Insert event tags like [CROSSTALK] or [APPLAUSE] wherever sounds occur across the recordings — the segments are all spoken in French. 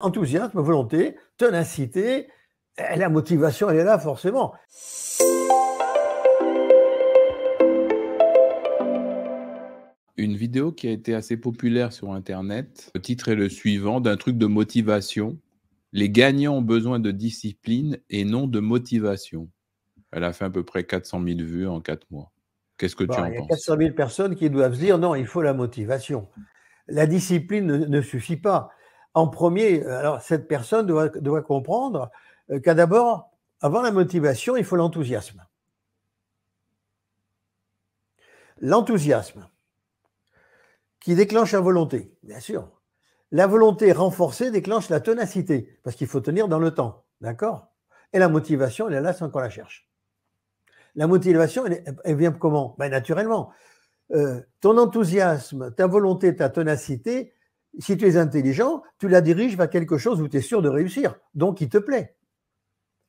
enthousiasme, volonté, tenacité, la motivation, elle est là forcément. Une vidéo qui a été assez populaire sur Internet. Le titre est le suivant d'un truc de motivation. Les gagnants ont besoin de discipline et non de motivation. Elle a fait à peu près 400 000 vues en 4 mois. Qu'est-ce que tu bah, en penses Il y a 400 000 personnes qui doivent dire non, il faut la motivation. La discipline ne suffit pas en premier, euh, alors cette personne doit, comprendre euh, qu'à d'abord, avant la motivation, il faut l'enthousiasme. L'enthousiasme qui déclenche la volonté, bien sûr. La volonté renforcée déclenche la tenacité, parce qu'il faut tenir dans le temps, d'accord Et la motivation, elle est là sans qu'on la cherche. La motivation, elle, vient comment ben, Naturellement. Euh, ton enthousiasme, ta volonté, ta tenacité si tu es intelligent, tu la diriges vers quelque chose où tu es sûr de réussir, donc il te plaît.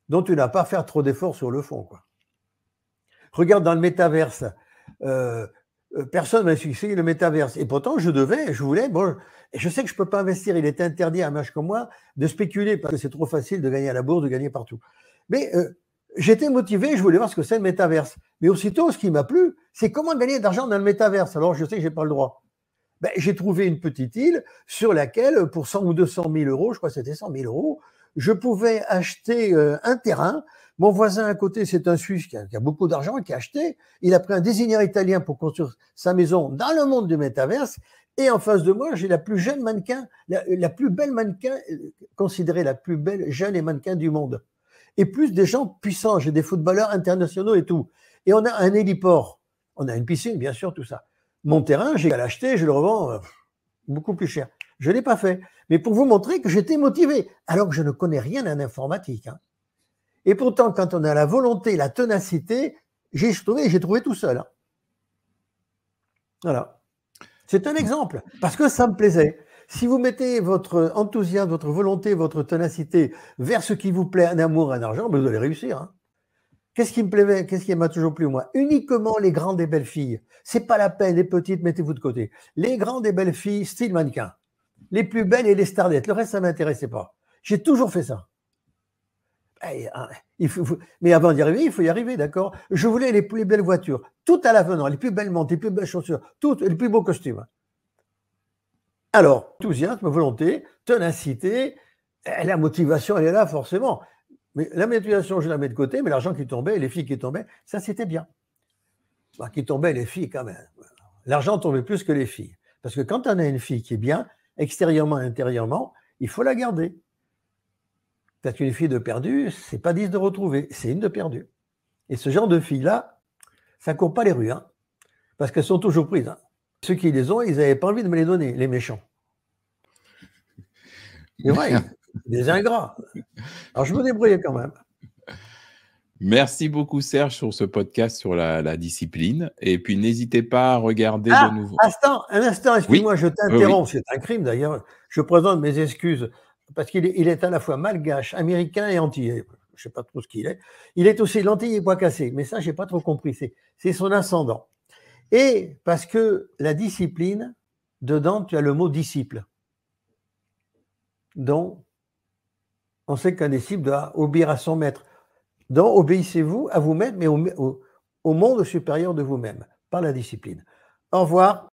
dont tu n'as pas à faire trop d'efforts sur le fond. Regarde dans le métaverse. Euh, euh, personne personne m'a succédé le métaverse. Et pourtant, je devais, je voulais. Bon, je sais que je ne peux pas investir. Il est interdit à un match comme moi de spéculer parce que c'est trop facile de gagner à la bourse, de gagner partout. Mais euh, j'étais motivé, je voulais voir ce que c'est le métaverse. Mais aussitôt, ce qui m'a plu, c'est comment gagner de l'argent dans le métaverse. Alors, je sais que je n'ai pas le droit. Ben, j'ai trouvé une petite île sur laquelle, pour 100 ou 200 000 euros, je crois que c'était 100 000 euros, je pouvais acheter euh, un terrain. Mon voisin à côté, c'est un Suisse qui a, beaucoup d'argent, qui a acheté. Il a pris un désigneur italien pour construire sa maison dans le monde du métaverse. Et en face de moi, j'ai la plus jeune mannequin, la, la, plus belle mannequin, euh, considérée la plus belle jeune et mannequin du monde. Et plus des gens puissants, j'ai des footballeurs internationaux et tout. Et on a un héliport. On a une piscine, bien sûr, tout ça mon terrain, j'ai à l'acheter, je le revends euh, beaucoup plus cher. Je ne l'ai pas fait. Mais pour vous montrer que j'étais motivé, alors que je ne connais rien en informatique. Hein. Et pourtant, quand on a la volonté, la tenacité, j'ai trouvé, j'ai trouvé tout seul. Hein. Voilà. C'est un exemple, parce que ça me plaisait. Si vous mettez votre enthousiasme, votre volonté, votre tenacité vers ce qui vous plaît, un amour, un argent, ben, vous allez réussir. Hein. Qu'est-ce qui me plaît, qu'est-ce qui m'a toujours plu, moi Uniquement les grandes et belles filles. C'est pas la peine, les petites, mettez-vous de côté. Les grandes et belles filles, style mannequin. Les plus belles et les starlettes. Le reste, ça ne m'intéressait pas. J'ai toujours fait ça. Eh, hein, mais avant d'y arriver, il faut y arriver, d'accord Je voulais les plus belles voitures, toutes à l'avenant, les plus belles montres, les plus belles chaussures, toutes les plus beaux costumes. Alors, enthousiasme, volonté, tenacité, eh, la motivation, elle est là forcément. Mais la médiation, je la mets de côté, mais l'argent qui tombait, les filles qui tombaient, ça c'était bien. Bah, qui tombait, les filles quand même. L'argent tombait plus que les filles. Parce que quand on a une fille qui est bien, extérieurement, intérieurement, il faut la garder. Parce qu'une fille de perdue, c'est pas 10 de retrouver, c'est une de perdue. Et ce genre de filles-là, ça court pas les rues, hein. parce qu'elles sont toujours prises. Hein. Ceux qui les ont, ils n'avaient pas envie de me les donner, les méchants. vrai, [LAUGHS] Des ingrats. Alors je me débrouillais quand même. Merci beaucoup Serge sur ce podcast sur la, discipline. Et puis n'hésitez pas à regarder ah, de nouveau. un instant, excuse-moi, je t'interromps. C'est un crime d'ailleurs. Je présente mes excuses parce qu'il est, est à la fois malgache, américain et antillais. Je ne sais pas trop ce qu'il est. Il est aussi lentille et bois cassé. Mais ça, je n'ai pas trop compris. C'est son ascendant. Et parce que la discipline, dedans, tu as le mot disciple. Donc, on sait qu'un disciple doit obéir à son maître. Donc, obéissez-vous à vous-même, mais au, au monde supérieur de vous-même, par la discipline. Au revoir.